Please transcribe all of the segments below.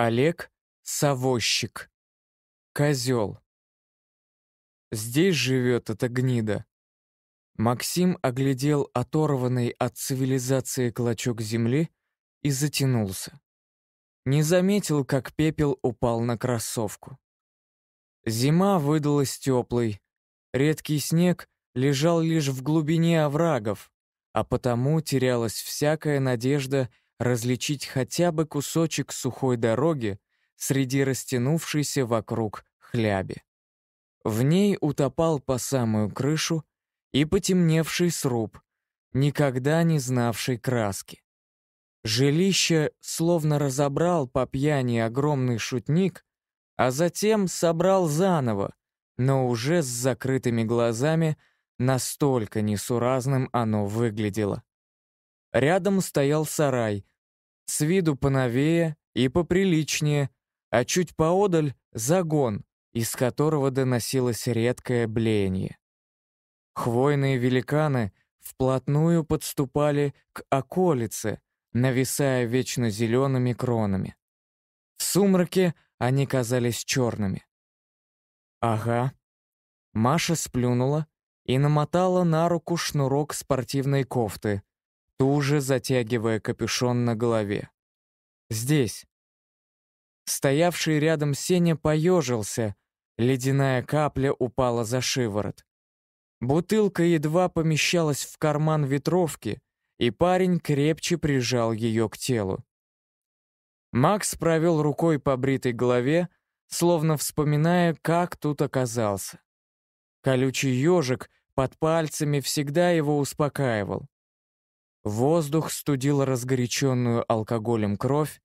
Олег Савощик. Козел. Здесь живет эта гнида. Максим оглядел оторванный от цивилизации клочок земли и затянулся. Не заметил, как пепел упал на кроссовку. Зима выдалась теплой. Редкий снег лежал лишь в глубине оврагов, а потому терялась всякая надежда — различить хотя бы кусочек сухой дороги среди растянувшейся вокруг хляби. В ней утопал по самую крышу и потемневший сруб, никогда не знавший краски. Жилище словно разобрал по пьяни огромный шутник, а затем собрал заново, но уже с закрытыми глазами, настолько несуразным оно выглядело. Рядом стоял сарай, с виду поновее и поприличнее, а чуть поодаль — загон, из которого доносилось редкое блеяние. Хвойные великаны вплотную подступали к околице, нависая вечно зелеными кронами. В сумраке они казались черными. «Ага». Маша сплюнула и намотала на руку шнурок спортивной кофты, туже затягивая капюшон на голове. «Здесь». Стоявший рядом Сеня поежился, ледяная капля упала за шиворот. Бутылка едва помещалась в карман ветровки, и парень крепче прижал ее к телу. Макс провел рукой по бритой голове, словно вспоминая, как тут оказался. Колючий ежик под пальцами всегда его успокаивал. Воздух студил разгоряченную алкоголем кровь,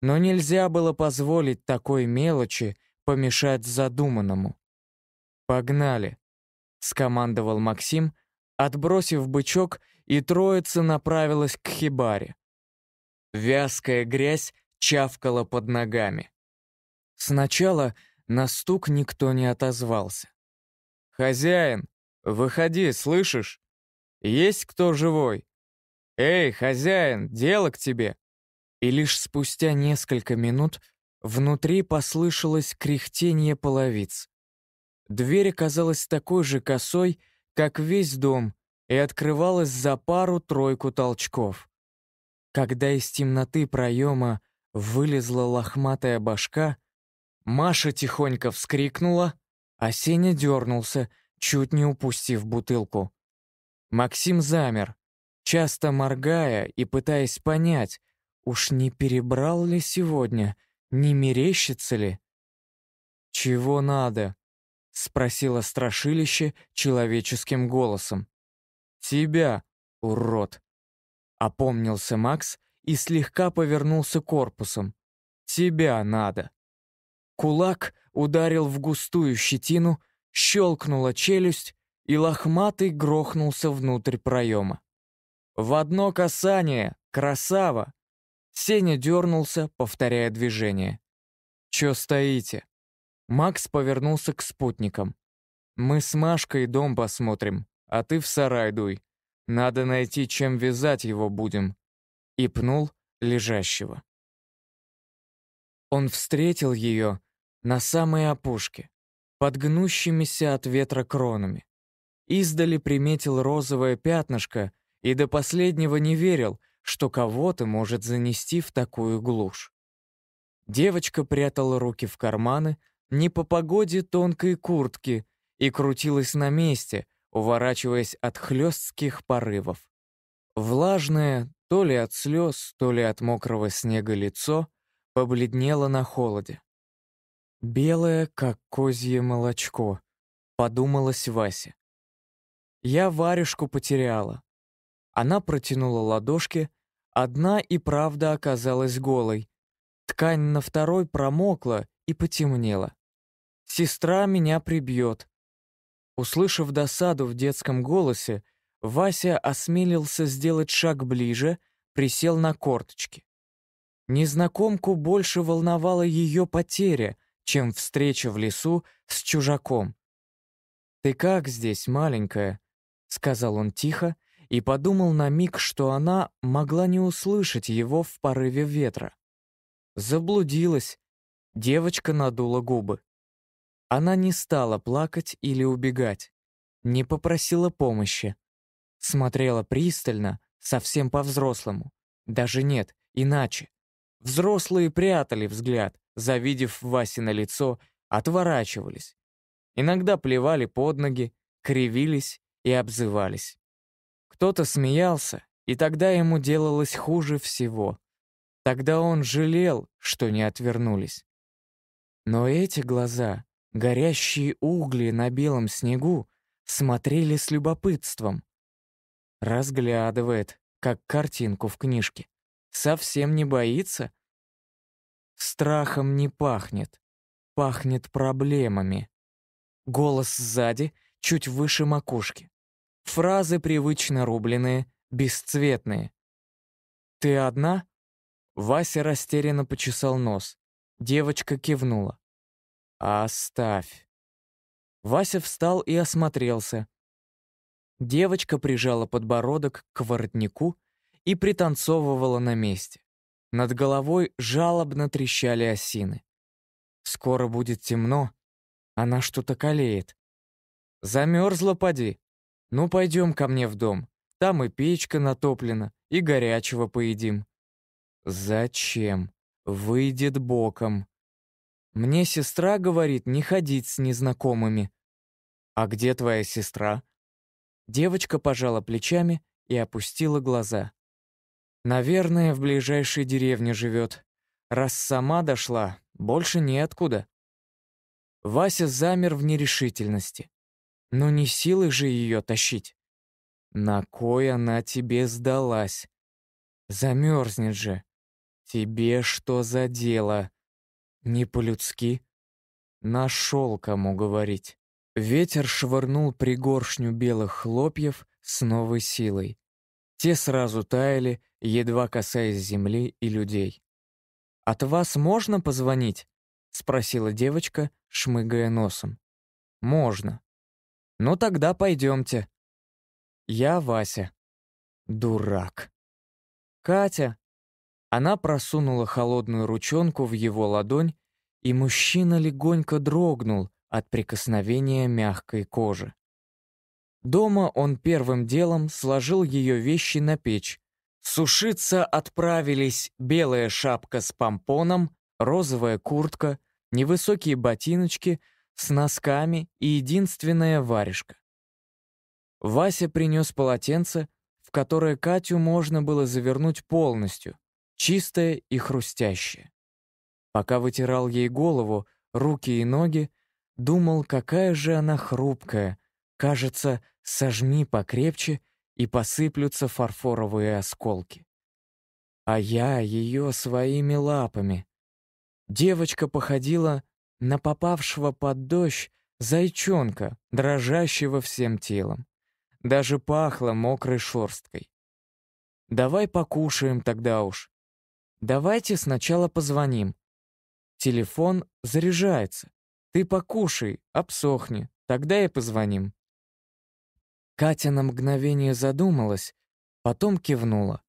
но нельзя было позволить такой мелочи помешать задуманному. «Погнали!» — скомандовал Максим, отбросив бычок, и троица направилась к хибаре. Вязкая грязь чавкала под ногами. Сначала на стук никто не отозвался. «Хозяин, выходи, слышишь? Есть кто живой?» «Эй, хозяин, дело к тебе!» И лишь спустя несколько минут внутри послышалось кряхтение половиц. Дверь оказалась такой же косой, как весь дом, и открывалась за пару-тройку толчков. Когда из темноты проема вылезла лохматая башка, Маша тихонько вскрикнула, а Сеня дернулся, чуть не упустив бутылку. Максим замер, часто моргая и пытаясь понять, уж не перебрал ли сегодня, не мерещится ли. «Чего надо?» — спросило страшилище человеческим голосом. «Тебя, урод!» — опомнился Макс и слегка повернулся корпусом. «Тебя надо!» Кулак ударил в густую щетину, щелкнула челюсть, и лохматый грохнулся внутрь проема. В одно касание! Красава!» Сеня дернулся, повторяя движение. «Чё стоите?» Макс повернулся к спутникам. «Мы с Машкой дом посмотрим, а ты в сарай дуй. Надо найти, чем вязать его будем». И пнул лежащего. Он встретил ее на самой опушке, под гнущимися от ветра кронами. Издали приметил розовое пятнышко и до последнего не верил, что кого-то может занести в такую глушь. Девочка прятала руки в карманы, не по погоде тонкой куртки, и крутилась на месте, уворачиваясь от хлестких порывов. Влажное, то ли от слез, то ли от мокрого снега лицо, побледнело на холоде. «Белое, как козье молочко», — подумалась Вася. «Я варежку потеряла, она протянула ладошки, одна и правда оказалась голой. Ткань на второй промокла и потемнела. «Сестра меня прибьет». Услышав досаду в детском голосе, Вася осмелился сделать шаг ближе, присел на корточки. Незнакомку больше волновала ее потеря, чем встреча в лесу с чужаком. «Ты как здесь, маленькая?» — сказал он тихо, — и подумал на миг, что она могла не услышать его в порыве ветра. Заблудилась. Девочка надула губы. Она не стала плакать или убегать. Не попросила помощи. Смотрела пристально, совсем по-взрослому. Даже нет, иначе. Взрослые прятали взгляд, завидев на лицо, отворачивались. Иногда плевали под ноги, кривились и обзывались. Кто-то смеялся, и тогда ему делалось хуже всего. Тогда он жалел, что не отвернулись. Но эти глаза, горящие угли на белом снегу, смотрели с любопытством. Разглядывает, как картинку в книжке. Совсем не боится? Страхом не пахнет. Пахнет проблемами. Голос сзади, чуть выше макушки. Фразы привычно рубленые, бесцветные. «Ты одна?» Вася растерянно почесал нос. Девочка кивнула. «Оставь». Вася встал и осмотрелся. Девочка прижала подбородок к воротнику и пританцовывала на месте. Над головой жалобно трещали осины. «Скоро будет темно. Она что-то калеет». «Замерзла, поди», «Ну, пойдем ко мне в дом. Там и печка натоплена, и горячего поедим». «Зачем? Выйдет боком». «Мне сестра говорит не ходить с незнакомыми». «А где твоя сестра?» Девочка пожала плечами и опустила глаза. «Наверное, в ближайшей деревне живет. Раз сама дошла, больше неоткуда». Вася замер в нерешительности. Но не силы же ее тащить. На кой она тебе сдалась? Замерзнет же. Тебе что за дело? Не по-людски. Нашел кому говорить. Ветер швырнул пригоршню белых хлопьев с новой силой. Те сразу таяли, едва касаясь земли и людей. «От вас можно позвонить?» — спросила девочка, шмыгая носом. «Можно», «Ну тогда пойдемте». Я Вася. Дурак. «Катя». Она просунула холодную ручонку в его ладонь, и мужчина легонько дрогнул от прикосновения мягкой кожи. Дома он первым делом сложил ее вещи на печь. Сушиться отправились белая шапка с помпоном, розовая куртка, невысокие ботиночки — с носками и единственная варежка. Вася принес полотенце, в которое Катю можно было завернуть полностью, чистое и хрустящее. Пока вытирал ей голову, руки и ноги, думал, какая же она хрупкая. Кажется, сожми покрепче, и посыплются фарфоровые осколки. А я ее своими лапами. Девочка походила на попавшего под дождь зайчонка, дрожащего всем телом. Даже пахло мокрой шорсткой. «Давай покушаем тогда уж. Давайте сначала позвоним. Телефон заряжается. Ты покушай, обсохни, тогда и позвоним». Катя на мгновение задумалась, потом кивнула.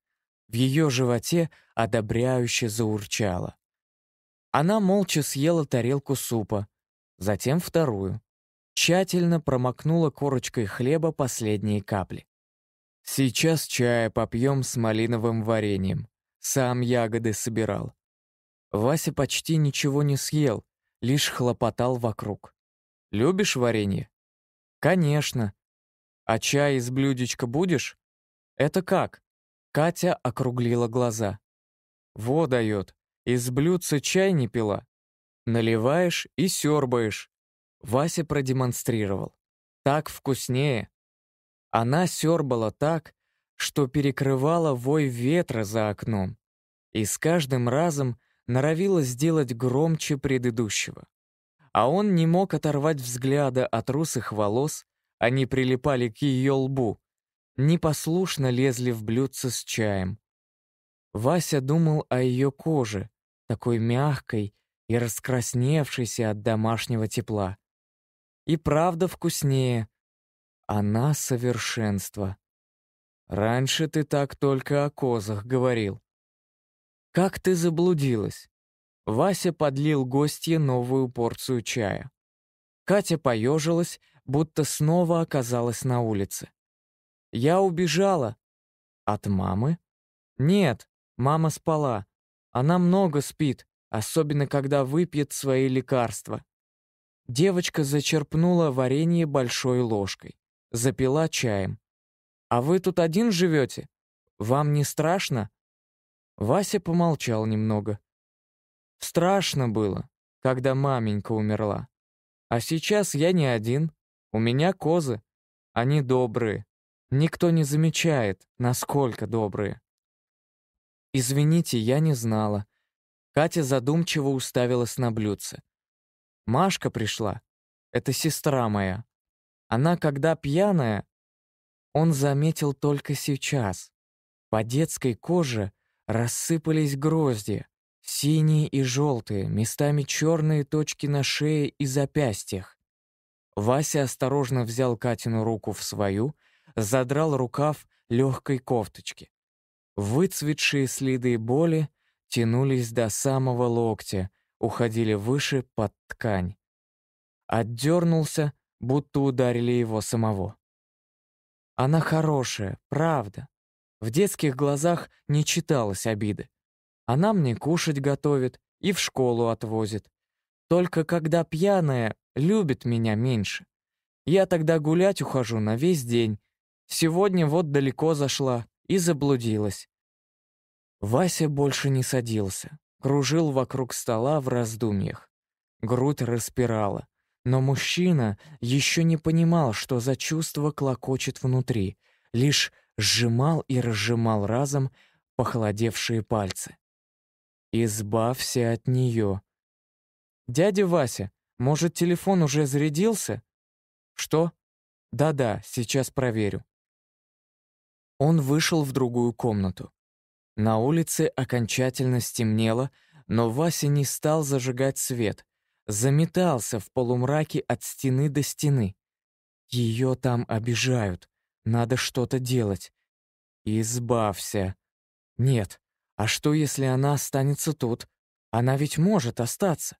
В ее животе одобряюще заурчало. Она молча съела тарелку супа, затем вторую. Тщательно промокнула корочкой хлеба последние капли. «Сейчас чая попьем с малиновым вареньем. Сам ягоды собирал». Вася почти ничего не съел, лишь хлопотал вокруг. «Любишь варенье?» «Конечно». «А чай из блюдечка будешь?» «Это как?» Катя округлила глаза. «Во дает. Из блюдца чай не пила. Наливаешь и сербаешь. Вася продемонстрировал. Так вкуснее. Она сербала так, что перекрывала вой ветра за окном. И с каждым разом норовила сделать громче предыдущего. А он не мог оторвать взгляда от русых волос, они прилипали к ее лбу, непослушно лезли в блюдце с чаем. Вася думал о ее коже, такой мягкой и раскрасневшейся от домашнего тепла. И правда вкуснее. Она совершенство. Раньше ты так только о козах говорил. Как ты заблудилась? Вася подлил гостье новую порцию чая. Катя поежилась, будто снова оказалась на улице. «Я убежала». «От мамы?» «Нет, мама спала. Она много спит, особенно когда выпьет свои лекарства. Девочка зачерпнула варенье большой ложкой, запила чаем. «А вы тут один живете? Вам не страшно?» Вася помолчал немного. «Страшно было, когда маменька умерла. А сейчас я не один. У меня козы. Они добрые. Никто не замечает, насколько добрые. «Извините, я не знала». Катя задумчиво уставилась на блюдце. «Машка пришла. Это сестра моя. Она, когда пьяная...» Он заметил только сейчас. По детской коже рассыпались грозди, синие и желтые, местами черные точки на шее и запястьях. Вася осторожно взял Катину руку в свою, задрал рукав легкой кофточки. Выцветшие следы боли тянулись до самого локтя, уходили выше под ткань. Отдернулся, будто ударили его самого. Она хорошая, правда. В детских глазах не читалось обиды. Она мне кушать готовит и в школу отвозит. Только когда пьяная, любит меня меньше. Я тогда гулять ухожу на весь день. Сегодня вот далеко зашла и заблудилась. Вася больше не садился, кружил вокруг стола в раздумьях. Грудь распирала. Но мужчина еще не понимал, что за чувство клокочет внутри, лишь сжимал и разжимал разом похолодевшие пальцы. «Избавься от нее». «Дядя Вася, может, телефон уже зарядился?» «Что?» «Да-да, сейчас проверю». Он вышел в другую комнату. На улице окончательно стемнело, но Вася не стал зажигать свет. Заметался в полумраке от стены до стены. Ее там обижают. Надо что-то делать. Избавься. Нет. А что, если она останется тут? Она ведь может остаться.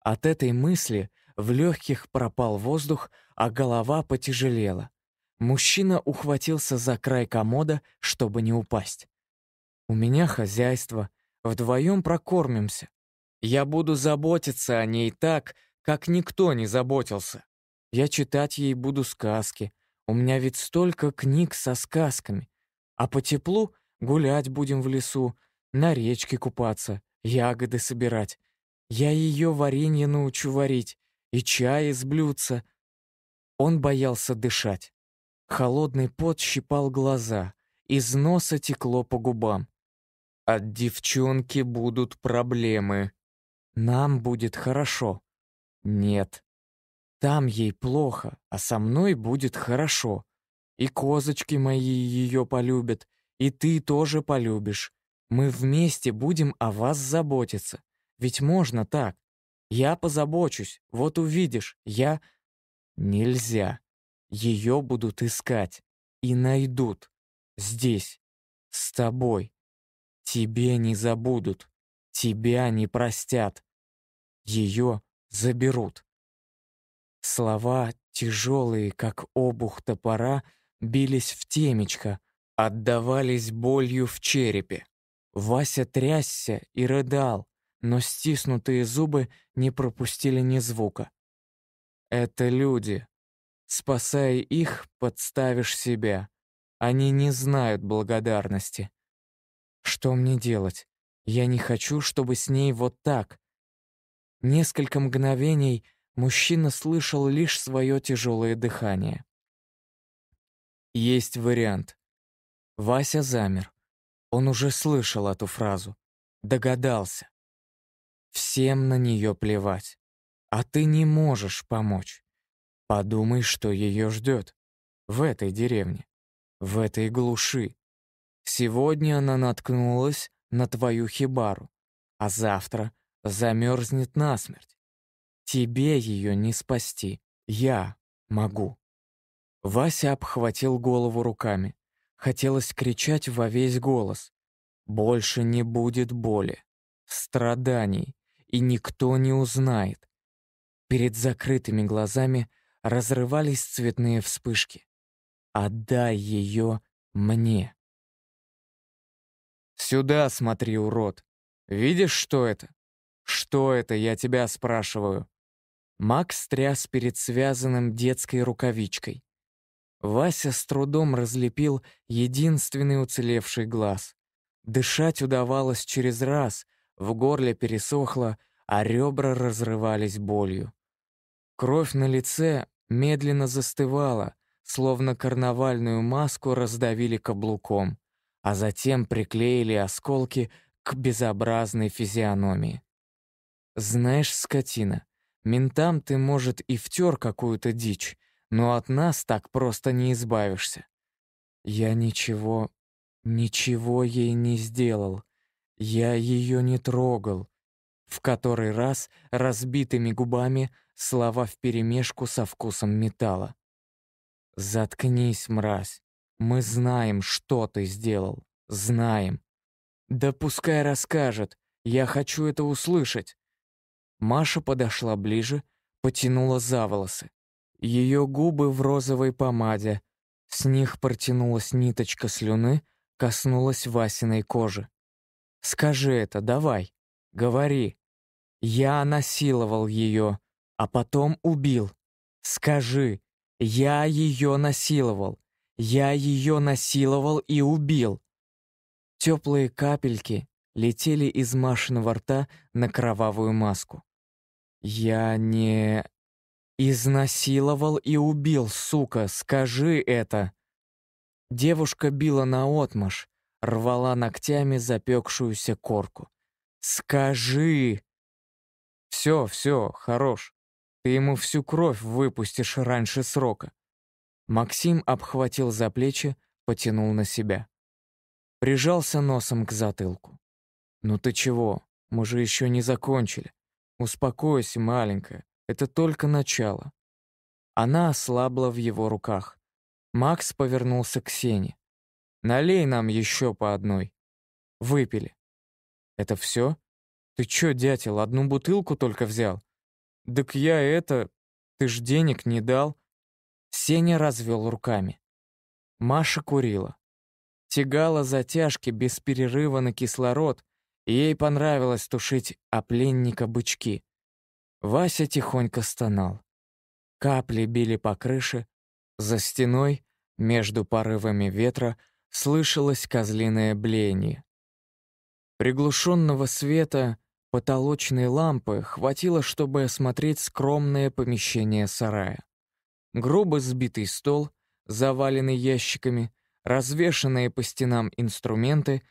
От этой мысли в легких пропал воздух, а голова потяжелела. Мужчина ухватился за край комода, чтобы не упасть. У меня хозяйство, вдвоем прокормимся. Я буду заботиться о ней так, как никто не заботился. Я читать ей буду сказки. У меня ведь столько книг со сказками. А по теплу гулять будем в лесу, на речке купаться, ягоды собирать. Я ее варенье научу варить и чай из блюдца. Он боялся дышать. Холодный пот щипал глаза, из носа текло по губам. От девчонки будут проблемы. Нам будет хорошо. Нет. Там ей плохо, а со мной будет хорошо. И козочки мои ее полюбят, и ты тоже полюбишь. Мы вместе будем о вас заботиться. Ведь можно так. Я позабочусь, вот увидишь, я... Нельзя. Ее будут искать. И найдут. Здесь. С тобой. Тебе не забудут, тебя не простят. Ее заберут. Слова, тяжелые, как обух топора, бились в темечко, отдавались болью в черепе. Вася трясся и рыдал, но стиснутые зубы не пропустили ни звука. «Это люди. Спасая их, подставишь себя. Они не знают благодарности. Что мне делать? Я не хочу, чтобы с ней вот так. Несколько мгновений мужчина слышал лишь свое тяжелое дыхание. Есть вариант. Вася замер. Он уже слышал эту фразу. Догадался. Всем на нее плевать. А ты не можешь помочь. Подумай, что ее ждет. В этой деревне. В этой глуши. Сегодня она наткнулась на твою хибару, а завтра замерзнет насмерть. Тебе ее не спасти. Я могу». Вася обхватил голову руками. Хотелось кричать во весь голос. «Больше не будет боли, страданий, и никто не узнает». Перед закрытыми глазами разрывались цветные вспышки. «Отдай ее мне!» «Сюда смотри, урод! Видишь, что это? Что это, я тебя спрашиваю?» Макс тряс перед связанным детской рукавичкой. Вася с трудом разлепил единственный уцелевший глаз. Дышать удавалось через раз, в горле пересохло, а ребра разрывались болью. Кровь на лице медленно застывала, словно карнавальную маску раздавили каблуком а затем приклеили осколки к безобразной физиономии. «Знаешь, скотина, ментам ты, может, и втер какую-то дичь, но от нас так просто не избавишься». «Я ничего, ничего ей не сделал. Я ее не трогал». В который раз разбитыми губами слова вперемешку со вкусом металла. «Заткнись, мразь. Мы знаем, что ты сделал. Знаем. Да пускай расскажет. Я хочу это услышать. Маша подошла ближе, потянула за волосы. Ее губы в розовой помаде. С них протянулась ниточка слюны, коснулась Васиной кожи. «Скажи это, давай. Говори. Я насиловал ее, а потом убил. Скажи, я ее насиловал. Я ее насиловал и убил. Теплые капельки летели из Машиного рта на кровавую маску. Я не... «Изнасиловал и убил, сука, скажи это!» Девушка била на отмаш, рвала ногтями запекшуюся корку. «Скажи!» «Все, все, хорош. Ты ему всю кровь выпустишь раньше срока. Максим обхватил за плечи, потянул на себя. Прижался носом к затылку. «Ну ты чего? Мы же еще не закончили. Успокойся, маленькая, это только начало». Она ослабла в его руках. Макс повернулся к Сене. «Налей нам еще по одной». Выпили. «Это все? Ты чё, дятел, одну бутылку только взял?» «Так я это... Ты ж денег не дал. Сеня развел руками. Маша курила. Тягала затяжки без перерыва на кислород, и ей понравилось тушить о пленника бычки. Вася тихонько стонал. Капли били по крыше. За стеной, между порывами ветра, слышалось козлиное блеяние. Приглушенного света потолочной лампы хватило, чтобы осмотреть скромное помещение сарая грубо сбитый стол, заваленный ящиками, развешанные по стенам инструменты,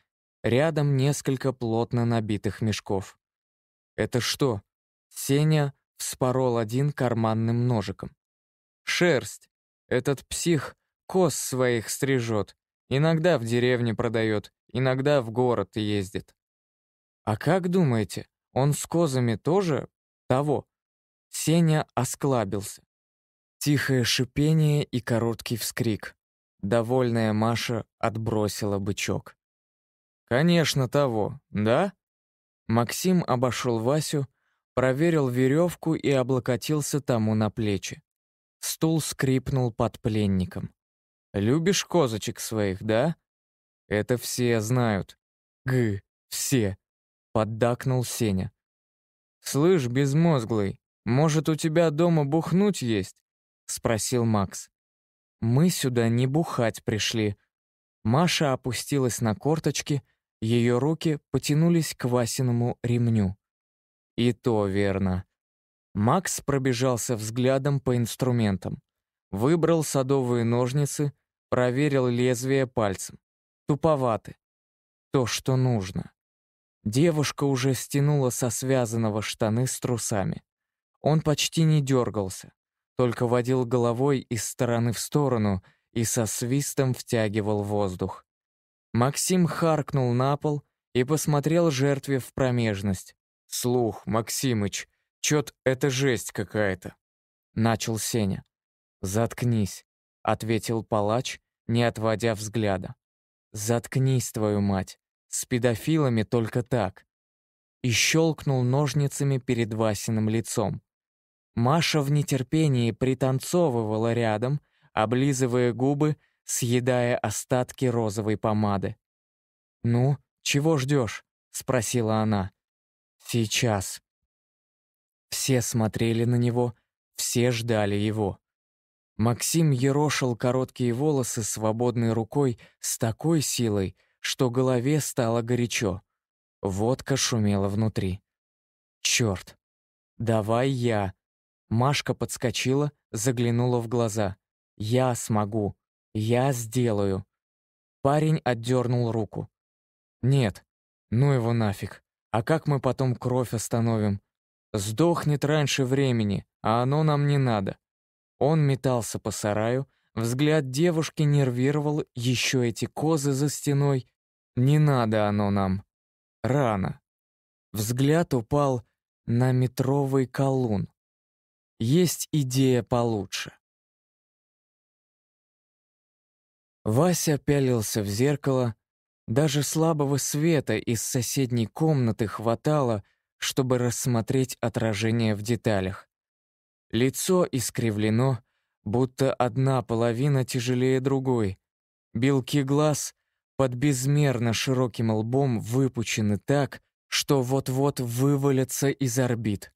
рядом несколько плотно набитых мешков. «Это что?» Сеня вспорол один карманным ножиком. «Шерсть. Этот псих коз своих стрижет. Иногда в деревне продает, иногда в город ездит». «А как думаете, он с козами тоже того?» Сеня осклабился. Тихое шипение и короткий вскрик. Довольная Маша отбросила бычок. «Конечно того, да?» Максим обошел Васю, проверил веревку и облокотился тому на плечи. Стул скрипнул под пленником. «Любишь козочек своих, да?» «Это все знают». Гы, все», — поддакнул Сеня. «Слышь, безмозглый, может, у тебя дома бухнуть есть? спросил Макс. «Мы сюда не бухать пришли». Маша опустилась на корточки, ее руки потянулись к Васиному ремню. «И то верно». Макс пробежался взглядом по инструментам. Выбрал садовые ножницы, проверил лезвие пальцем. Туповаты. То, что нужно. Девушка уже стянула со связанного штаны с трусами. Он почти не дергался, только водил головой из стороны в сторону и со свистом втягивал воздух. Максим харкнул на пол и посмотрел жертве в промежность. «Слух, Максимыч, чё-то это жесть какая-то», — начал Сеня. «Заткнись», — ответил палач, не отводя взгляда. «Заткнись, твою мать, с педофилами только так». И щелкнул ножницами перед Васиным лицом. Маша в нетерпении пританцовывала рядом, облизывая губы, съедая остатки розовой помады. «Ну, чего ждешь? спросила она. «Сейчас». Все смотрели на него, все ждали его. Максим ерошил короткие волосы свободной рукой с такой силой, что голове стало горячо. Водка шумела внутри. «Чёрт! Давай я!» Машка подскочила, заглянула в глаза. «Я смогу. Я сделаю». Парень отдернул руку. «Нет, ну его нафиг. А как мы потом кровь остановим? Сдохнет раньше времени, а оно нам не надо». Он метался по сараю, взгляд девушки нервировал, еще эти козы за стеной. «Не надо оно нам. Рано». Взгляд упал на метровый колун есть идея получше. Вася пялился в зеркало, даже слабого света из соседней комнаты хватало, чтобы рассмотреть отражение в деталях. Лицо искривлено, будто одна половина тяжелее другой. Белки глаз под безмерно широким лбом выпучены так, что вот-вот вывалятся из орбит.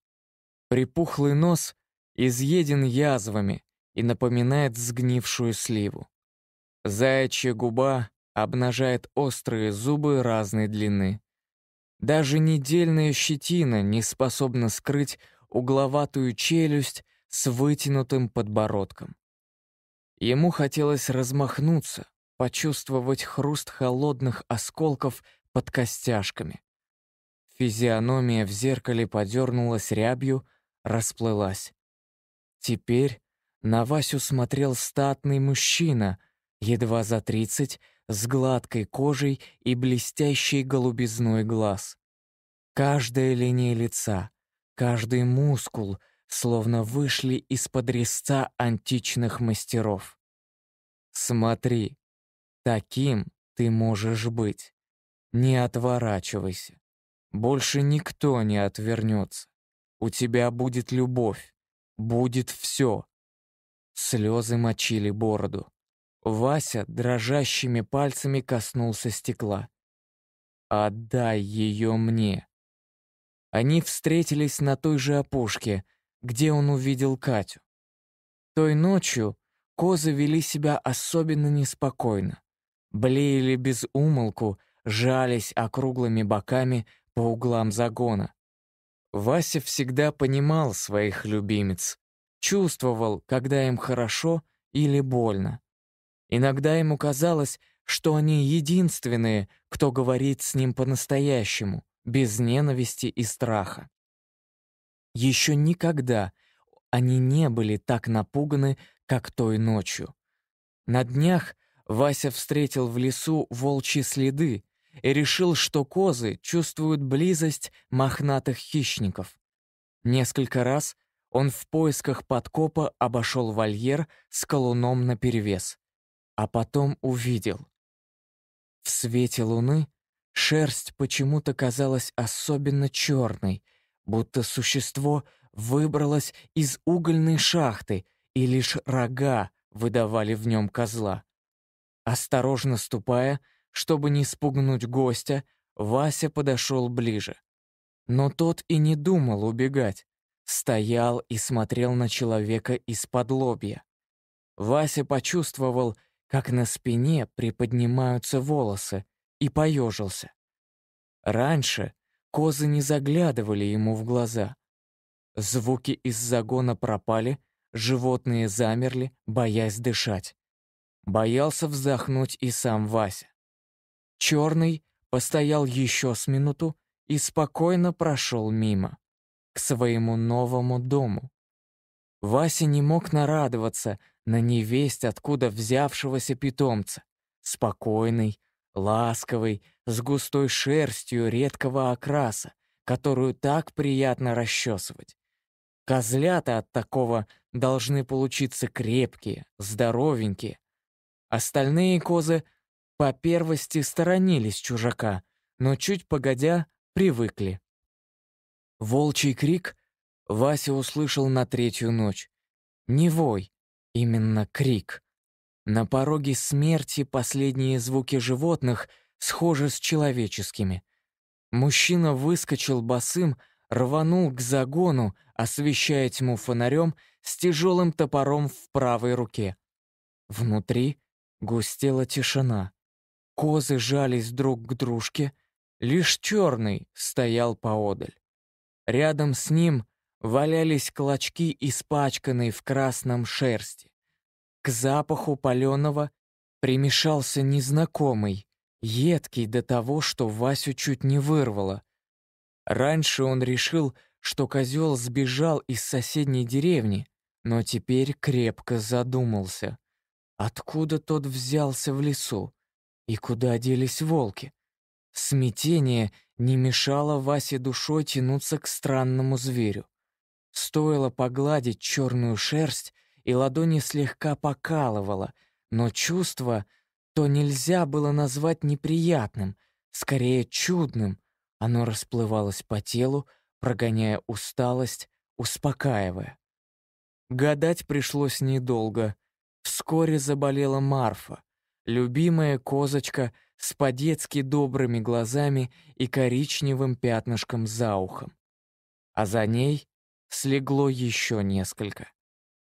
Припухлый нос изъеден язвами и напоминает сгнившую сливу. Заячья губа обнажает острые зубы разной длины. Даже недельная щетина не способна скрыть угловатую челюсть с вытянутым подбородком. Ему хотелось размахнуться, почувствовать хруст холодных осколков под костяшками. Физиономия в зеркале подернулась рябью, расплылась. Теперь на Васю смотрел статный мужчина, едва за тридцать, с гладкой кожей и блестящей голубизной глаз. Каждая линия лица, каждый мускул словно вышли из-под резца античных мастеров. «Смотри, таким ты можешь быть. Не отворачивайся. Больше никто не отвернется. У тебя будет любовь. Будет все. Слезы мочили бороду. Вася дрожащими пальцами коснулся стекла. «Отдай ее мне». Они встретились на той же опушке, где он увидел Катю. Той ночью козы вели себя особенно неспокойно. Блеяли без умолку, жались округлыми боками по углам загона. Вася всегда понимал своих любимец, чувствовал, когда им хорошо или больно. Иногда ему казалось, что они единственные, кто говорит с ним по-настоящему, без ненависти и страха. Еще никогда они не были так напуганы, как той ночью. На днях Вася встретил в лесу волчьи следы, и решил, что козы чувствуют близость мохнатых хищников. Несколько раз он в поисках подкопа обошел вольер с колуном наперевес, а потом увидел. В свете луны шерсть почему-то казалась особенно черной, будто существо выбралось из угольной шахты, и лишь рога выдавали в нем козла. Осторожно ступая, чтобы не спугнуть гостя, Вася подошел ближе. Но тот и не думал убегать. Стоял и смотрел на человека из-под лобья. Вася почувствовал, как на спине приподнимаются волосы, и поежился. Раньше козы не заглядывали ему в глаза. Звуки из загона пропали, животные замерли, боясь дышать. Боялся вздохнуть и сам Вася. Черный постоял еще с минуту и спокойно прошел мимо, к своему новому дому. Вася не мог нарадоваться на невесть, откуда взявшегося питомца. Спокойный, ласковый, с густой шерстью редкого окраса, которую так приятно расчесывать. Козлята от такого должны получиться крепкие, здоровенькие. Остальные козы по первости сторонились чужака, но чуть погодя привыкли. Волчий крик Вася услышал на третью ночь. Не вой, именно крик. На пороге смерти последние звуки животных схожи с человеческими. Мужчина выскочил босым, рванул к загону, освещая тьму фонарем с тяжелым топором в правой руке. Внутри густела тишина. Козы жались друг к дружке, лишь черный стоял поодаль. Рядом с ним валялись клочки, испачканные в красном шерсти. К запаху паленого примешался незнакомый, едкий до того, что Васю чуть не вырвало. Раньше он решил, что козел сбежал из соседней деревни, но теперь крепко задумался. Откуда тот взялся в лесу? И куда делись волки? Смятение не мешало Васе душой тянуться к странному зверю. Стоило погладить черную шерсть, и ладони слегка покалывало, но чувство то нельзя было назвать неприятным, скорее чудным. Оно расплывалось по телу, прогоняя усталость, успокаивая. Гадать пришлось недолго. Вскоре заболела Марфа. Любимая козочка с по-детски добрыми глазами и коричневым пятнышком за ухом. А за ней слегло еще несколько.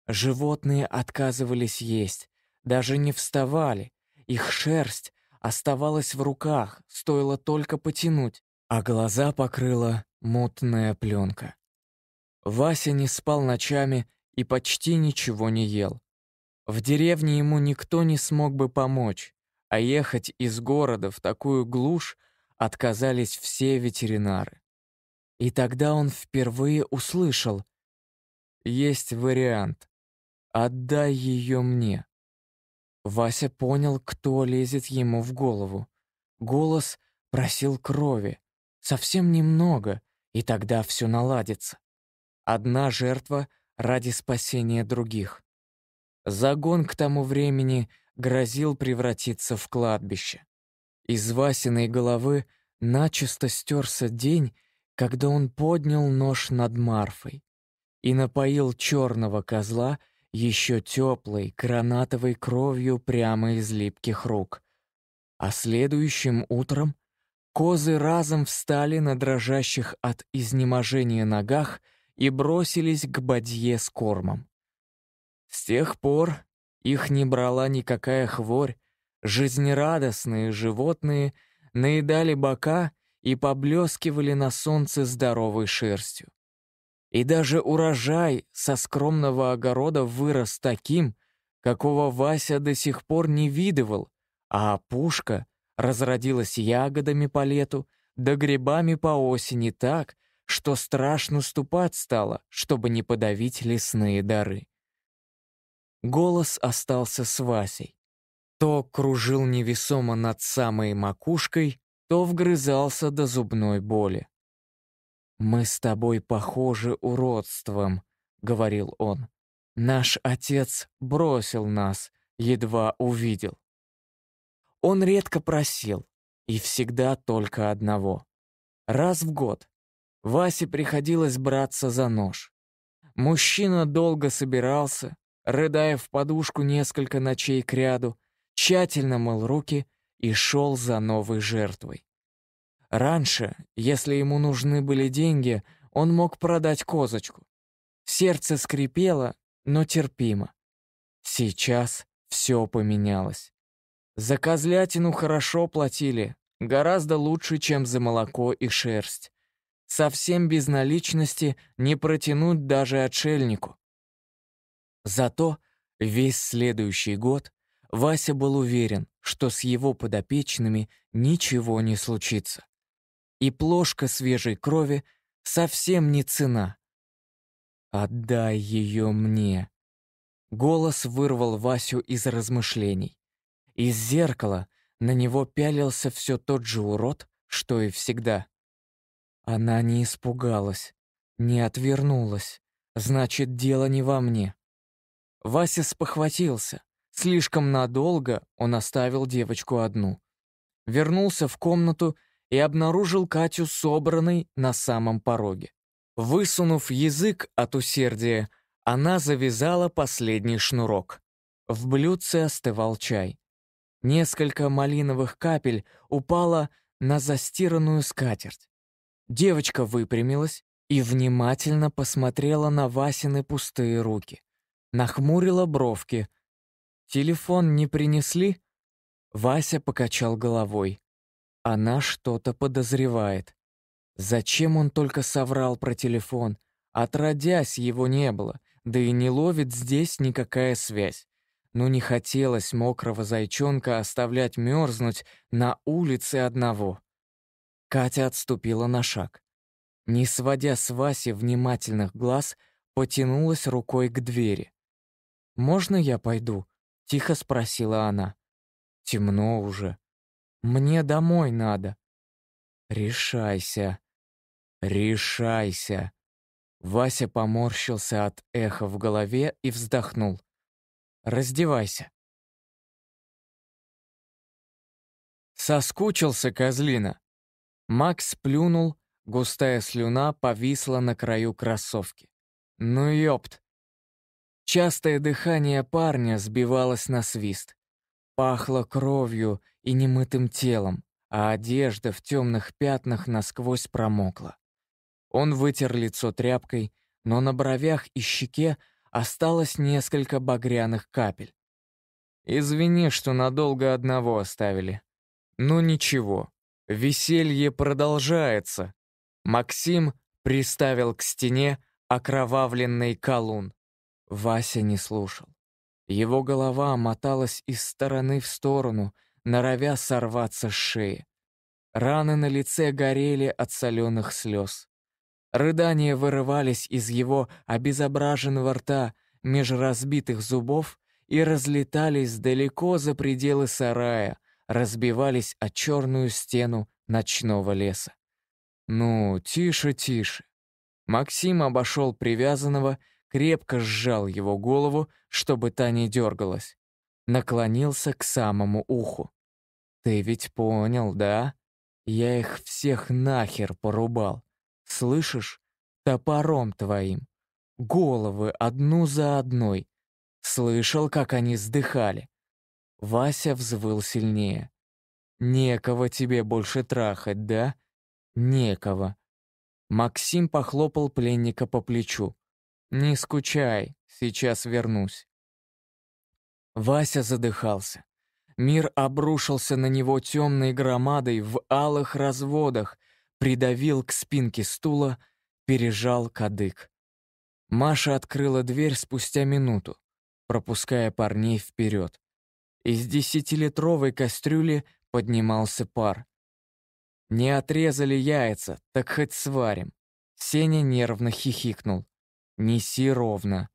Животные отказывались есть, даже не вставали, их шерсть оставалась в руках, стоило только потянуть, а глаза покрыла мутная пленка. Вася не спал ночами и почти ничего не ел. В деревне ему никто не смог бы помочь, а ехать из города в такую глушь отказались все ветеринары. И тогда он впервые услышал. «Есть вариант. Отдай ее мне». Вася понял, кто лезет ему в голову. Голос просил крови. Совсем немного, и тогда все наладится. Одна жертва ради спасения других. Загон к тому времени грозил превратиться в кладбище. Из Васиной головы начисто стерся день, когда он поднял нож над Марфой и напоил черного козла еще теплой гранатовой кровью прямо из липких рук. А следующим утром козы разом встали на дрожащих от изнеможения ногах и бросились к бадье с кормом. С тех пор их не брала никакая хворь, жизнерадостные животные наедали бока и поблескивали на солнце здоровой шерстью. И даже урожай со скромного огорода вырос таким, какого Вася до сих пор не видывал, а опушка разродилась ягодами по лету, да грибами по осени так, что страшно ступать стало, чтобы не подавить лесные дары. Голос остался с Васей. То кружил невесомо над самой макушкой, то вгрызался до зубной боли. «Мы с тобой похожи уродством», — говорил он. «Наш отец бросил нас, едва увидел». Он редко просил, и всегда только одного. Раз в год Васе приходилось браться за нож. Мужчина долго собирался, рыдая в подушку несколько ночей кряду, тщательно мыл руки и шел за новой жертвой. Раньше, если ему нужны были деньги, он мог продать козочку. Сердце скрипело, но терпимо. Сейчас все поменялось. За козлятину хорошо платили, гораздо лучше, чем за молоко и шерсть. Совсем без наличности не протянуть даже отшельнику. Зато весь следующий год Вася был уверен, что с его подопечными ничего не случится. И плошка свежей крови совсем не цена. «Отдай ее мне!» Голос вырвал Васю из размышлений. Из зеркала на него пялился все тот же урод, что и всегда. Она не испугалась, не отвернулась. Значит, дело не во мне. Вася спохватился. Слишком надолго он оставил девочку одну. Вернулся в комнату и обнаружил Катю собранной на самом пороге. Высунув язык от усердия, она завязала последний шнурок. В блюдце остывал чай. Несколько малиновых капель упало на застиранную скатерть. Девочка выпрямилась и внимательно посмотрела на Васины пустые руки нахмурила бровки. «Телефон не принесли?» Вася покачал головой. Она что-то подозревает. Зачем он только соврал про телефон? Отродясь, его не было, да и не ловит здесь никакая связь. Но ну, не хотелось мокрого зайчонка оставлять мерзнуть на улице одного. Катя отступила на шаг. Не сводя с Васи внимательных глаз, потянулась рукой к двери. «Можно я пойду?» — тихо спросила она. «Темно уже. Мне домой надо». «Решайся. Решайся». Вася поморщился от эха в голове и вздохнул. «Раздевайся». Соскучился козлина. Макс плюнул, густая слюна повисла на краю кроссовки. «Ну ёпт, Частое дыхание парня сбивалось на свист. Пахло кровью и немытым телом, а одежда в темных пятнах насквозь промокла. Он вытер лицо тряпкой, но на бровях и щеке осталось несколько багряных капель. «Извини, что надолго одного оставили. Ну ничего, веселье продолжается». Максим приставил к стене окровавленный колун. Вася не слушал. Его голова моталась из стороны в сторону, норовя сорваться с шеи. Раны на лице горели от соленых слез. Рыдания вырывались из его обезображенного рта меж разбитых зубов и разлетались далеко за пределы сарая, разбивались о черную стену ночного леса. «Ну, тише, тише». Максим обошел привязанного крепко сжал его голову, чтобы та не дергалась. Наклонился к самому уху. «Ты ведь понял, да? Я их всех нахер порубал. Слышишь? Топором твоим. Головы одну за одной. Слышал, как они сдыхали». Вася взвыл сильнее. «Некого тебе больше трахать, да? Некого». Максим похлопал пленника по плечу. «Не скучай, сейчас вернусь». Вася задыхался. Мир обрушился на него темной громадой в алых разводах, придавил к спинке стула, пережал кадык. Маша открыла дверь спустя минуту, пропуская парней вперед. Из десятилитровой кастрюли поднимался пар. «Не отрезали яйца, так хоть сварим». Сеня нервно хихикнул. Неси ровно.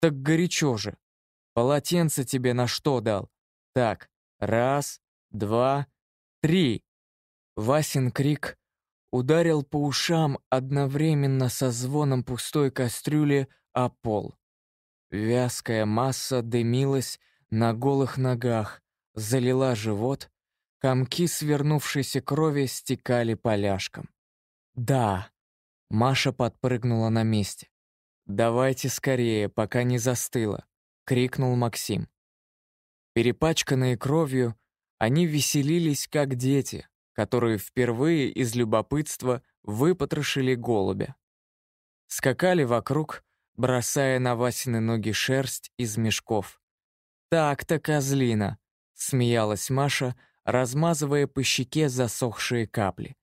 Так горячо же. Полотенце тебе на что дал? Так, раз, два, три. Васин крик ударил по ушам одновременно со звоном пустой кастрюли о пол. Вязкая масса дымилась на голых ногах, залила живот, комки свернувшейся крови стекали поляшком. «Да!» — Маша подпрыгнула на месте. «Давайте скорее, пока не застыло», — крикнул Максим. Перепачканные кровью, они веселились, как дети, которые впервые из любопытства выпотрошили голубя. Скакали вокруг, бросая на Васины ноги шерсть из мешков. «Так-то, козлина!» — смеялась Маша, размазывая по щеке засохшие капли.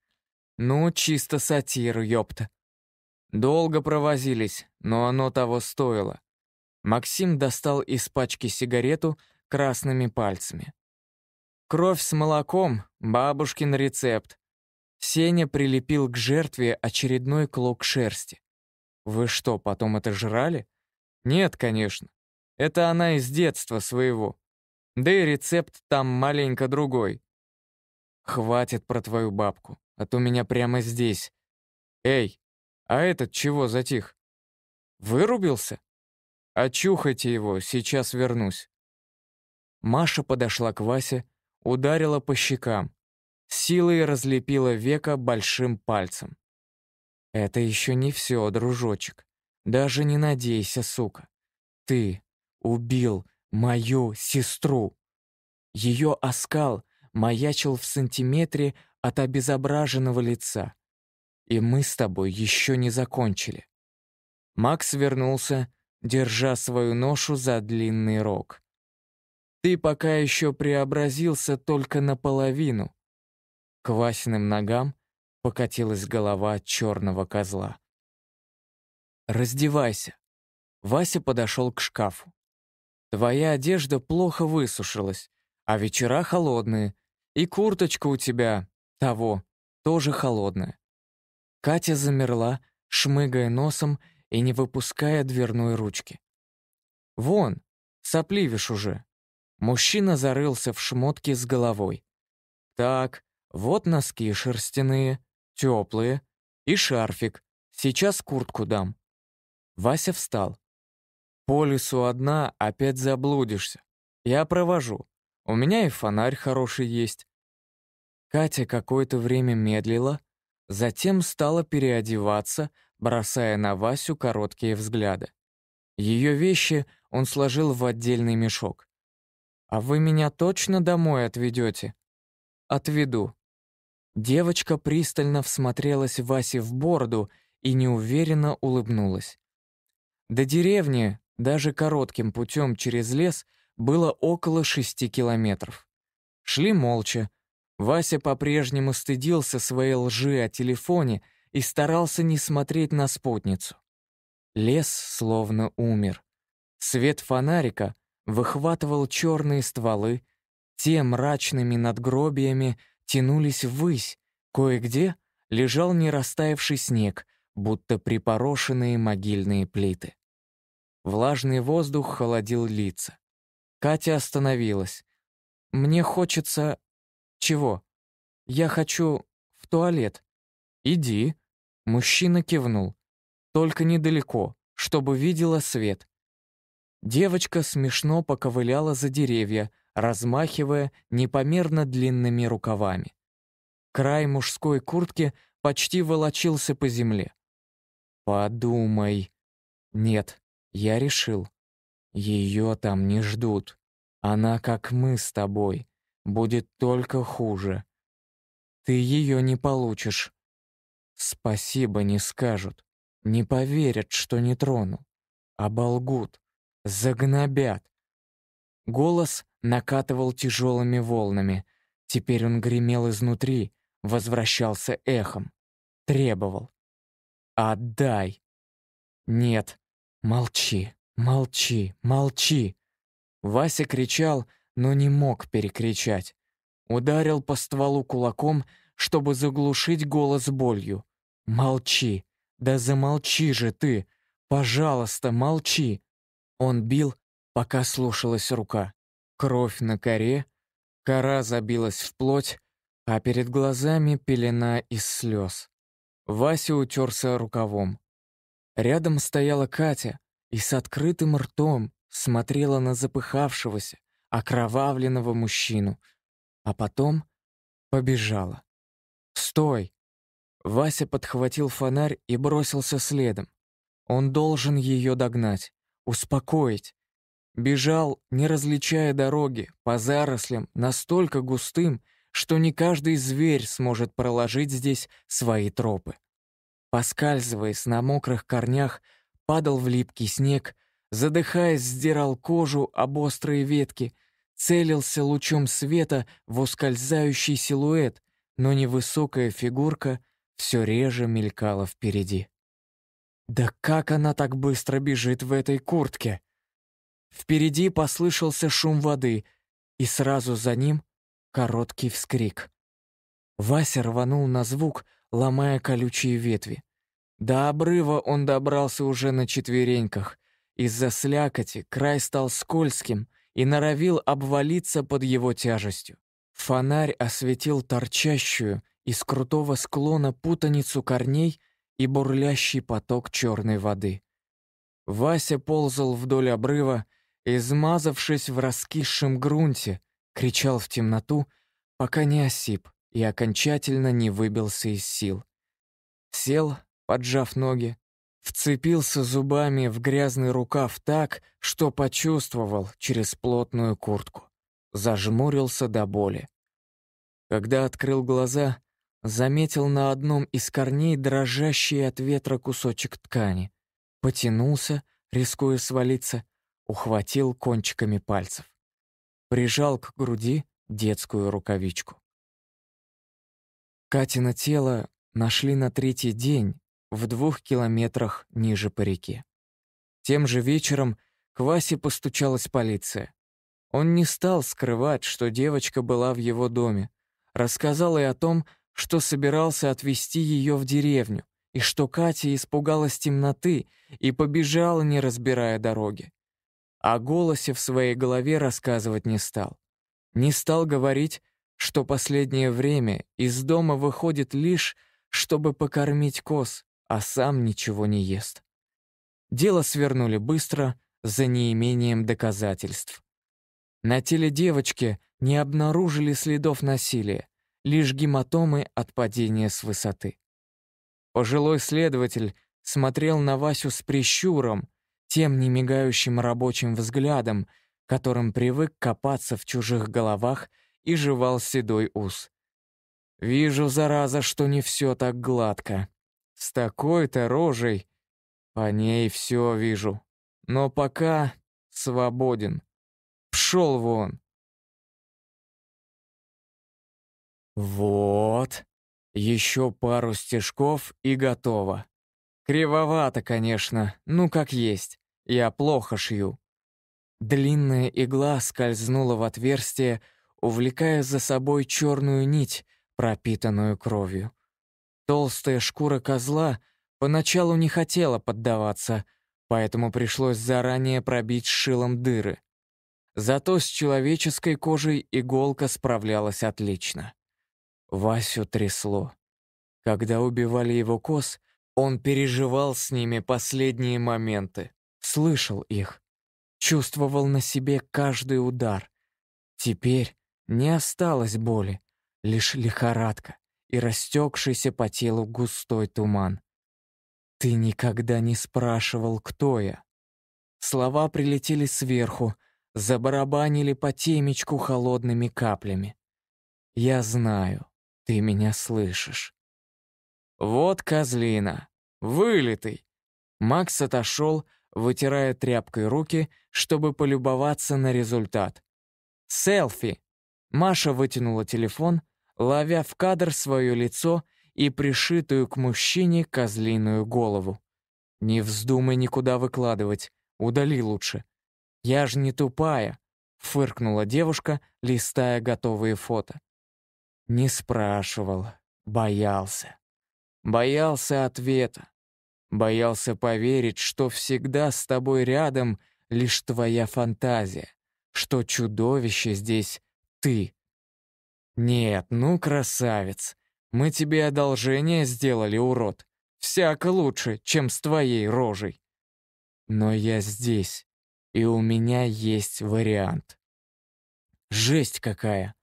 «Ну, чисто сатир, ёпта!» Долго провозились, но оно того стоило. Максим достал из пачки сигарету красными пальцами. Кровь с молоком — бабушкин рецепт. Сеня прилепил к жертве очередной клок шерсти. Вы что, потом это жрали? Нет, конечно. Это она из детства своего. Да и рецепт там маленько другой. Хватит про твою бабку, а то меня прямо здесь. Эй, а этот чего затих? Вырубился? Очухайте его, сейчас вернусь. Маша подошла к Васе, ударила по щекам, силой разлепила века большим пальцем. «Это еще не все, дружочек. Даже не надейся, сука. Ты убил мою сестру!» Ее оскал маячил в сантиметре от обезображенного лица. И мы с тобой еще не закончили». Макс вернулся, держа свою ношу за длинный рог. «Ты пока еще преобразился только наполовину». К Васиным ногам покатилась голова черного козла. «Раздевайся». Вася подошел к шкафу. «Твоя одежда плохо высушилась, а вечера холодные, и курточка у тебя, того, тоже холодная. Катя замерла, шмыгая носом и не выпуская дверной ручки. «Вон, сопливишь уже». Мужчина зарылся в шмотки с головой. «Так, вот носки шерстяные, теплые, и шарфик. Сейчас куртку дам». Вася встал. «По лесу одна опять заблудишься. Я провожу. У меня и фонарь хороший есть». Катя какое-то время медлила, Затем стала переодеваться, бросая на Васю короткие взгляды. Ее вещи он сложил в отдельный мешок. «А вы меня точно домой отведете?» «Отведу». Девочка пристально всмотрелась Васе в бороду и неуверенно улыбнулась. До деревни, даже коротким путем через лес, было около шести километров. Шли молча, Вася по-прежнему стыдился своей лжи о телефоне и старался не смотреть на спутницу. Лес словно умер. Свет фонарика выхватывал черные стволы, те мрачными надгробиями тянулись ввысь, кое-где лежал не нерастаявший снег, будто припорошенные могильные плиты. Влажный воздух холодил лица. Катя остановилась. «Мне хочется «Чего?» «Я хочу в туалет». «Иди». Мужчина кивнул. «Только недалеко, чтобы видела свет». Девочка смешно поковыляла за деревья, размахивая непомерно длинными рукавами. Край мужской куртки почти волочился по земле. «Подумай». «Нет, я решил. Ее там не ждут. Она как мы с тобой будет только хуже. Ты ее не получишь. Спасибо не скажут, не поверят, что не тронул. Оболгут, загнобят. Голос накатывал тяжелыми волнами. Теперь он гремел изнутри, возвращался эхом. Требовал. «Отдай!» «Нет, молчи, молчи, молчи!» Вася кричал — но не мог перекричать. Ударил по стволу кулаком, чтобы заглушить голос болью. «Молчи! Да замолчи же ты! Пожалуйста, молчи!» Он бил, пока слушалась рука. Кровь на коре, кора забилась в плоть, а перед глазами пелена из слез. Вася утерся рукавом. Рядом стояла Катя и с открытым ртом смотрела на запыхавшегося, окровавленного мужчину, а потом побежала. «Стой!» Вася подхватил фонарь и бросился следом. Он должен ее догнать, успокоить. Бежал, не различая дороги, по зарослям, настолько густым, что не каждый зверь сможет проложить здесь свои тропы. Поскальзываясь на мокрых корнях, падал в липкий снег, задыхаясь, сдирал кожу об острые ветки, целился лучом света в ускользающий силуэт, но невысокая фигурка все реже мелькала впереди. «Да как она так быстро бежит в этой куртке?» Впереди послышался шум воды, и сразу за ним короткий вскрик. Вася рванул на звук, ломая колючие ветви. До обрыва он добрался уже на четвереньках. Из-за слякоти край стал скользким — и норовил обвалиться под его тяжестью. Фонарь осветил торчащую из крутого склона путаницу корней и бурлящий поток черной воды. Вася ползал вдоль обрыва, измазавшись в раскисшем грунте, кричал в темноту, пока не осип и окончательно не выбился из сил. Сел, поджав ноги, вцепился зубами в грязный рукав так, что почувствовал через плотную куртку. Зажмурился до боли. Когда открыл глаза, заметил на одном из корней дрожащий от ветра кусочек ткани. Потянулся, рискуя свалиться, ухватил кончиками пальцев. Прижал к груди детскую рукавичку. Катина тело нашли на третий день, в двух километрах ниже по реке. Тем же вечером к Васе постучалась полиция. Он не стал скрывать, что девочка была в его доме. Рассказал и о том, что собирался отвезти ее в деревню, и что Катя испугалась темноты и побежала, не разбирая дороги. О голосе в своей голове рассказывать не стал. Не стал говорить, что последнее время из дома выходит лишь, чтобы покормить коз, а сам ничего не ест. Дело свернули быстро, за неимением доказательств. На теле девочки не обнаружили следов насилия, лишь гематомы от падения с высоты. Пожилой следователь смотрел на Васю с прищуром, тем немигающим рабочим взглядом, которым привык копаться в чужих головах и жевал седой ус. «Вижу, зараза, что не все так гладко», с такой-то рожей. По ней все вижу. Но пока свободен. Пшел вон. Вот. Еще пару стежков и готово. Кривовато, конечно, ну как есть. Я плохо шью. Длинная игла скользнула в отверстие, увлекая за собой черную нить, пропитанную кровью. Толстая шкура козла поначалу не хотела поддаваться, поэтому пришлось заранее пробить шилом дыры. Зато с человеческой кожей иголка справлялась отлично. Васю трясло. Когда убивали его коз, он переживал с ними последние моменты, слышал их, чувствовал на себе каждый удар. Теперь не осталось боли, лишь лихорадка и растекшийся по телу густой туман. «Ты никогда не спрашивал, кто я». Слова прилетели сверху, забарабанили по темечку холодными каплями. «Я знаю, ты меня слышишь». «Вот козлина! Вылитый!» Макс отошел, вытирая тряпкой руки, чтобы полюбоваться на результат. «Селфи!» Маша вытянула телефон, ловя в кадр свое лицо и пришитую к мужчине козлиную голову. «Не вздумай никуда выкладывать, удали лучше». «Я ж не тупая», — фыркнула девушка, листая готовые фото. Не спрашивал, боялся. Боялся ответа. Боялся поверить, что всегда с тобой рядом лишь твоя фантазия, что чудовище здесь ты, «Нет, ну красавец. Мы тебе одолжение сделали, урод. Всяко лучше, чем с твоей рожей». «Но я здесь, и у меня есть вариант». «Жесть какая!»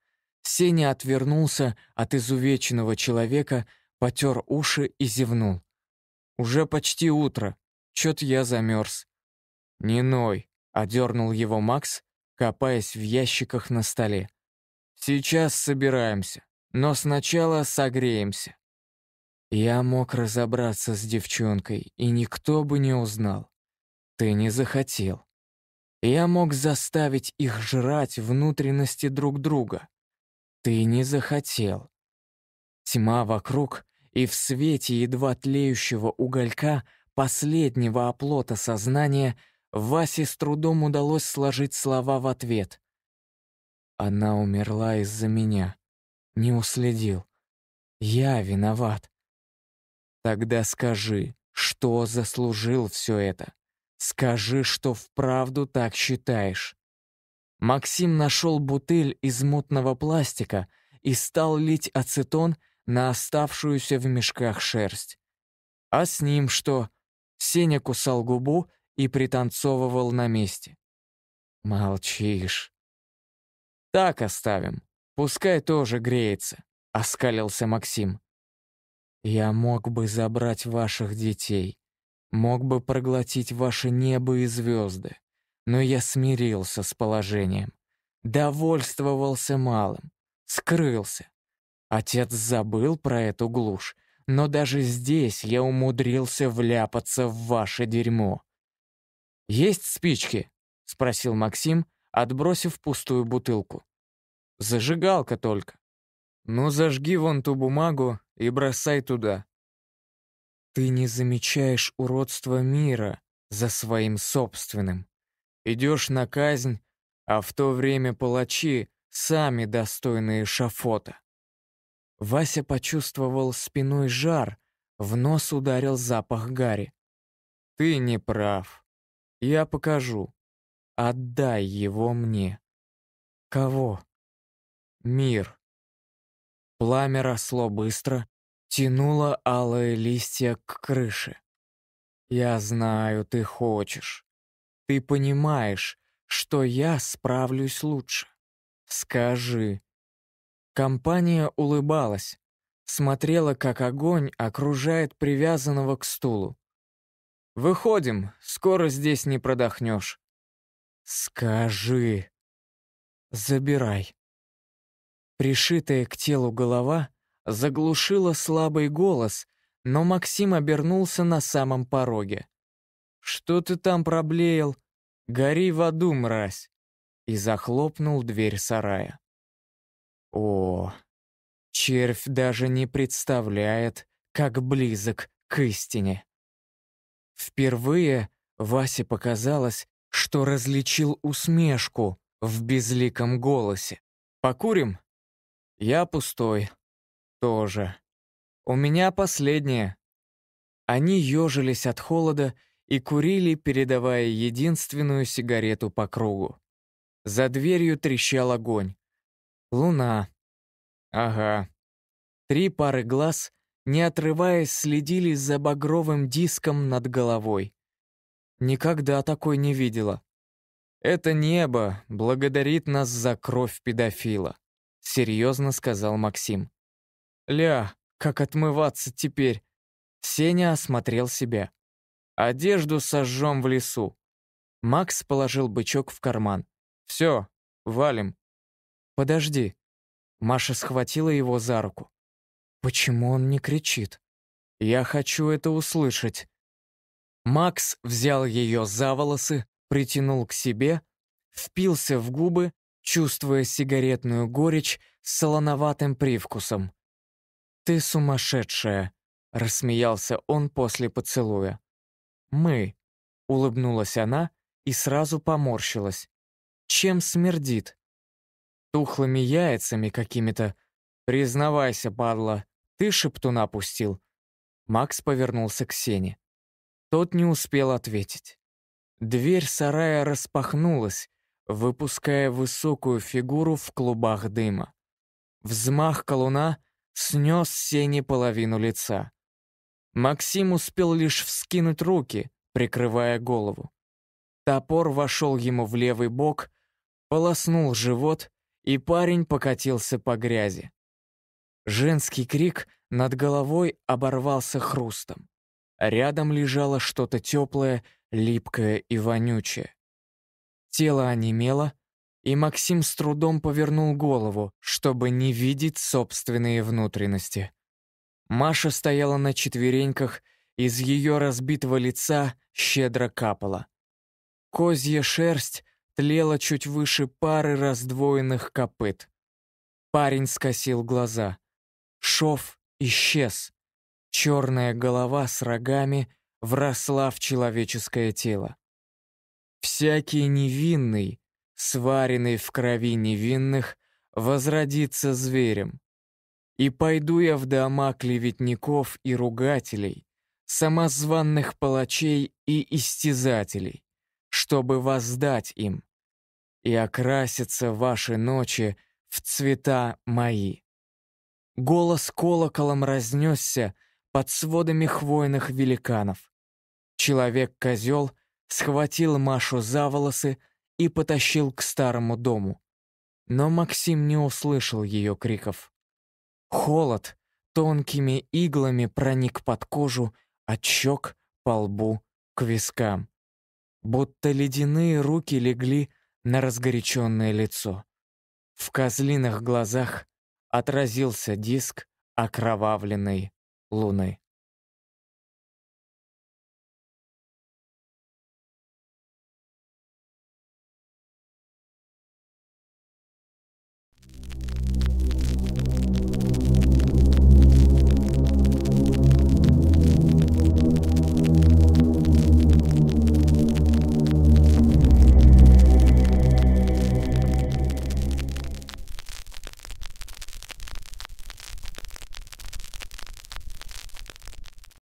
Сеня отвернулся от изувеченного человека, потер уши и зевнул. «Уже почти утро. Чё-то я замерз. «Не ной», — одернул его Макс, копаясь в ящиках на столе. Сейчас собираемся, но сначала согреемся. Я мог разобраться с девчонкой, и никто бы не узнал. Ты не захотел. Я мог заставить их жрать внутренности друг друга. Ты не захотел. Тьма вокруг, и в свете едва тлеющего уголька последнего оплота сознания Васе с трудом удалось сложить слова в ответ. Она умерла из-за меня. Не уследил. Я виноват. Тогда скажи, что заслужил все это? Скажи, что вправду так считаешь. Максим нашел бутыль из мутного пластика и стал лить ацетон на оставшуюся в мешках шерсть. А с ним что? Сеня кусал губу и пританцовывал на месте. «Молчишь», так оставим. Пускай тоже греется», — оскалился Максим. «Я мог бы забрать ваших детей, мог бы проглотить ваше небо и звезды, но я смирился с положением, довольствовался малым, скрылся. Отец забыл про эту глушь, но даже здесь я умудрился вляпаться в ваше дерьмо». «Есть спички?» — спросил Максим, — отбросив пустую бутылку. «Зажигалка только». «Ну, зажги вон ту бумагу и бросай туда». «Ты не замечаешь уродства мира за своим собственным. Идешь на казнь, а в то время палачи сами достойные шафота». Вася почувствовал спиной жар, в нос ударил запах гари. «Ты не прав. Я покажу. Отдай его мне. Кого? Мир. Пламя росло быстро, тянуло алые листья к крыше. Я знаю, ты хочешь. Ты понимаешь, что я справлюсь лучше. Скажи. Компания улыбалась, смотрела, как огонь окружает привязанного к стулу. «Выходим, скоро здесь не продохнешь. «Скажи! Забирай!» Пришитая к телу голова заглушила слабый голос, но Максим обернулся на самом пороге. «Что ты там проблеял? Гори в аду, мразь!» и захлопнул дверь сарая. О, червь даже не представляет, как близок к истине. Впервые Васе показалось, что различил усмешку в безликом голосе. «Покурим?» «Я пустой. Тоже. У меня последнее». Они ежились от холода и курили, передавая единственную сигарету по кругу. За дверью трещал огонь. Луна. Ага. Три пары глаз, не отрываясь, следили за багровым диском над головой. Никогда такой не видела. Это небо благодарит нас за кровь педофила, серьезно сказал Максим. Ля, как отмываться теперь? Сеня осмотрел себя. Одежду сожжем в лесу. Макс положил бычок в карман. Все, валим. Подожди. Маша схватила его за руку. Почему он не кричит? Я хочу это услышать. Макс взял ее за волосы, притянул к себе, впился в губы, чувствуя сигаретную горечь с солоноватым привкусом. «Ты сумасшедшая!» — рассмеялся он после поцелуя. «Мы!» — улыбнулась она и сразу поморщилась. «Чем смердит?» «Тухлыми яйцами какими-то. Признавайся, падла, ты шептуна пустил?» Макс повернулся к Сене. Тот не успел ответить. Дверь сарая распахнулась, выпуская высокую фигуру в клубах дыма. Взмах колуна снес сене половину лица. Максим успел лишь вскинуть руки, прикрывая голову. Топор вошел ему в левый бок, полоснул живот, и парень покатился по грязи. Женский крик над головой оборвался хрустом. Рядом лежало что-то теплое, липкое и вонючее. Тело онемело, и Максим с трудом повернул голову, чтобы не видеть собственные внутренности. Маша стояла на четвереньках, из ее разбитого лица щедро капала. Козья шерсть тлела чуть выше пары раздвоенных копыт. Парень скосил глаза. Шов исчез. Черная голова с рогами вросла в человеческое тело. Всякий невинный, сваренный в крови невинных, возродится зверем. И пойду я в дома клеветников и ругателей, самозванных палачей и истязателей, чтобы воздать им, и окрасятся ваши ночи в цвета мои. Голос колоколом разнесся, под сводами хвойных великанов. Человек-козел схватил Машу за волосы и потащил к старому дому. Но Максим не услышал ее криков. Холод тонкими иглами проник под кожу, от щек по лбу к вискам. Будто ледяные руки легли на разгоряченное лицо. В козлиных глазах отразился диск окровавленной луны.